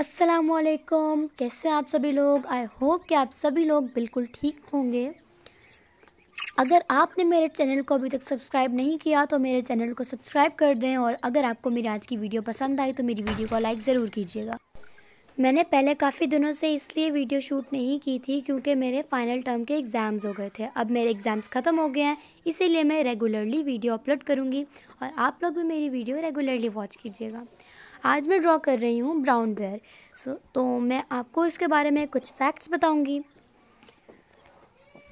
असलकुम कैसे आप सभी लोग आई होप कि आप सभी लोग बिल्कुल ठीक होंगे अगर आपने मेरे चैनल को अभी तक सब्सक्राइब नहीं किया तो मेरे चैनल को सब्सक्राइब कर दें और अगर आपको मेरी आज की वीडियो पसंद आई तो मेरी वीडियो को लाइक ज़रूर कीजिएगा मैंने पहले काफ़ी दिनों से इसलिए वीडियो शूट नहीं की थी क्योंकि मेरे फ़ाइनल टर्म के एग्ज़ाम्स हो गए थे अब मेरे एग्ज़ाम्स ख़त्म हो गए हैं इसीलिए मैं रेगुलरली वीडियो अपलोड करूँगी और आप लोग भी मेरी वीडियो रेगुलरली वॉच कीजिएगा आज मैं ड्रॉ कर रही हूँ ब्राउन बेयर सो तो मैं आपको इसके बारे में कुछ फैक्ट्स बताऊँगी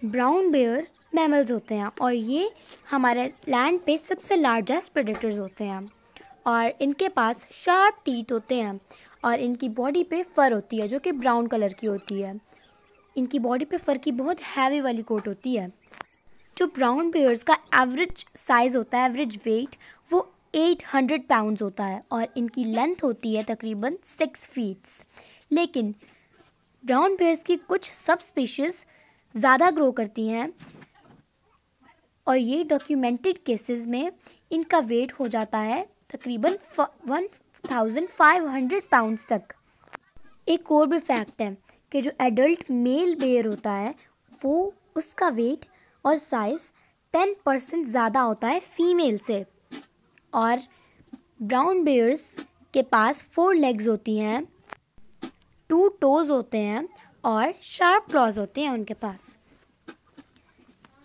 ब्राउन बेयर मैमल्स होते हैं और ये हमारे लैंड पे सबसे लार्जेस्ट प्रेडेटर्स होते हैं और इनके पास शार्प टीथ होते हैं और इनकी बॉडी पे फर होती है जो कि ब्राउन कलर की होती है इनकी बॉडी पे फर की बहुत हैवी वाली कोट होती है जो ब्राउन बेयर्स का एवरेज साइज़ होता है एवरेज वेट वो 800 पाउंड्स होता है और इनकी लेंथ होती है तकरीबन सिक्स फीट्स लेकिन ब्राउन बेयर्स की कुछ सब स्पीशीज़ ज़्यादा ग्रो करती हैं और ये डॉक्यूमेंटेड केसेस में इनका वेट हो जाता है तकरीबन one thousand five hundred pounds तक एक और भी फैक्ट है कि जो एडल्ट मेल बेयर होता है वो उसका वेट और साइज़ टेन परसेंट ज़्यादा होता है फीमेल से और ब्राउन बेयर्स के पास फोर लेग्स होती हैं टू टोज़ होते हैं और शार्प क्लॉज होते हैं उनके पास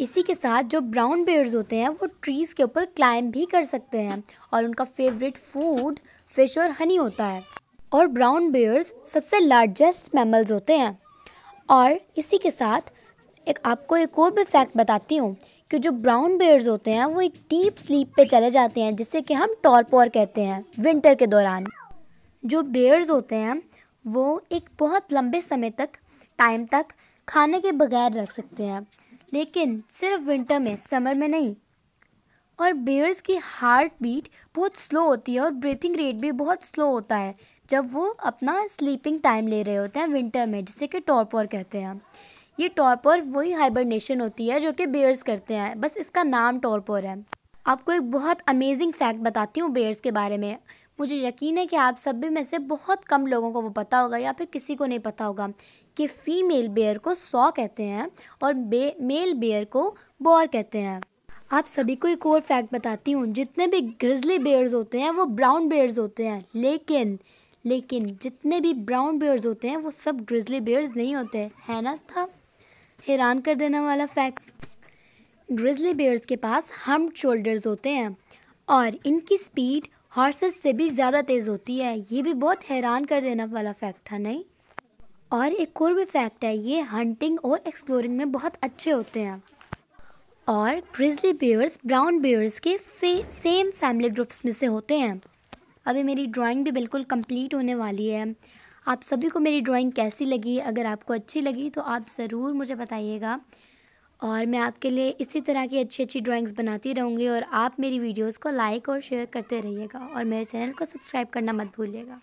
इसी के साथ जो ब्राउन बेयर्स होते हैं वो ट्रीज़ के ऊपर क्लाइम भी कर सकते हैं और उनका फेवरेट फूड फिश और हनी होता है और ब्राउन बेयर्स सबसे लार्जेस्ट मैमल्स होते हैं और इसी के साथ एक आपको एक और भी फैक्ट बताती हूँ कि जो ब्राउन बेयर्स होते हैं वो एक डीप स्लीप पे चले जाते हैं जिससे कि हम टॉरपोर कहते हैं विंटर के दौरान जो बेयर्स होते हैं वो एक बहुत लंबे समय तक टाइम तक खाने के बगैर रख सकते हैं लेकिन सिर्फ विंटर में समर में नहीं और बेयर्स की हार्ट बीट बहुत स्लो होती है और ब्रीथिंग रेट भी बहुत स्लो होता है जब वो अपना स्लीपिंग टाइम ले रहे होते हैं विंटर में जिसे कि टॉरपोर कहते हैं ये टॉर्पर वही हाइबरनेशन होती है जो कि बेयर्स करते हैं बस इसका नाम टॉर्पर है आपको एक बहुत अमेजिंग फैक्ट बताती हूँ बेयर्स के बारे में मुझे यकीन है कि आप सभी में से बहुत कम लोगों को वो पता होगा या फिर किसी को नहीं पता होगा कि फ़ीमेल बेयर को सौ कहते हैं और बे मेल बेयर को बॉर कहते हैं आप सभी को एक और फैक्ट बताती हूँ जितने भी ग्रिजली बेयर्स होते हैं वो ब्राउन बेयर्स होते हैं लेकिन लेकिन जितने भी ब्राउन बेयर्स होते हैं वो सब ग्रिजली बेयर्स नहीं होते है ना था हैरान कर देने वाला फैक्ट ग्रिजली बियर्स के पास हम शोल्डर्स होते हैं और इनकी स्पीड हॉर्सेस से भी ज़्यादा तेज़ होती है ये भी बहुत हैरान कर देने वाला फैक्ट था नहीं और एक और भी फैक्ट है ये हंटिंग और एक्सप्लोरिंग में बहुत अच्छे होते हैं और ग्रिजली बेयर्स ब्राउन बियर्स के सेम फैमिली ग्रुप्स में से होते हैं अभी मेरी ड्राइंग भी बिल्कुल कंप्लीट होने वाली है आप सभी को मेरी ड्राइंग कैसी लगी अगर आपको अच्छी लगी तो आप ज़रूर मुझे बताइएगा और मैं आपके लिए इसी तरह की अच्छी अच्छी ड्राइंग्स बनाती रहूँगी और आप मेरी वीडियोस को लाइक और शेयर करते रहिएगा और मेरे चैनल को सब्सक्राइब करना मत भूलिएगा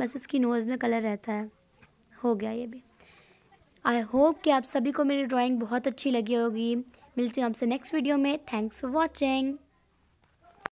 बस उसकी नोज़ में कलर रहता है हो गया ये भी आई होप कि आप सभी को मेरी ड्राइंग बहुत अच्छी लगी होगी मिलती हूँ आपसे नेक्स्ट वीडियो में थैंक्स फॉर वॉचिंग